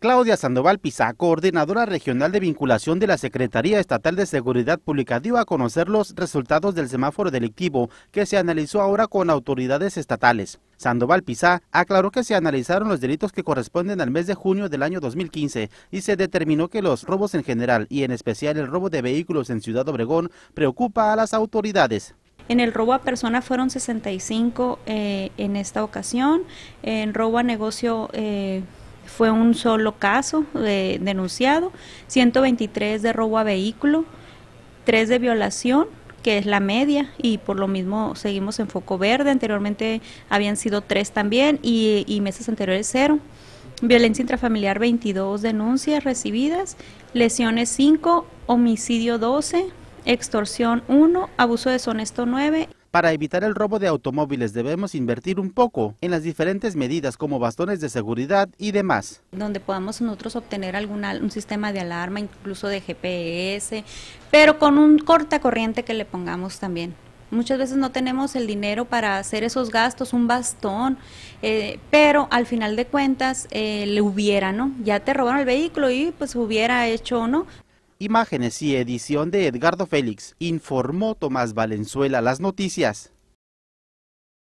Claudia Sandoval Pizá, coordinadora regional de vinculación de la Secretaría Estatal de Seguridad Pública, dio a conocer los resultados del semáforo delictivo que se analizó ahora con autoridades estatales. Sandoval Pizá aclaró que se analizaron los delitos que corresponden al mes de junio del año 2015 y se determinó que los robos en general y en especial el robo de vehículos en Ciudad Obregón preocupa a las autoridades. En el robo a persona fueron 65 eh, en esta ocasión, en robo a negocio... Eh, fue un solo caso eh, denunciado, 123 de robo a vehículo, 3 de violación, que es la media, y por lo mismo seguimos en foco verde, anteriormente habían sido 3 también y, y meses anteriores 0. Violencia intrafamiliar 22 denuncias recibidas, lesiones 5, homicidio 12, extorsión 1, abuso deshonesto 9. Para evitar el robo de automóviles debemos invertir un poco en las diferentes medidas como bastones de seguridad y demás. Donde podamos nosotros obtener algún un sistema de alarma, incluso de GPS, pero con un corta corriente que le pongamos también. Muchas veces no tenemos el dinero para hacer esos gastos, un bastón, eh, pero al final de cuentas eh, le hubiera, ¿no? Ya te robaron el vehículo y pues hubiera hecho, ¿no? Imágenes y edición de Edgardo Félix, informó Tomás Valenzuela las noticias.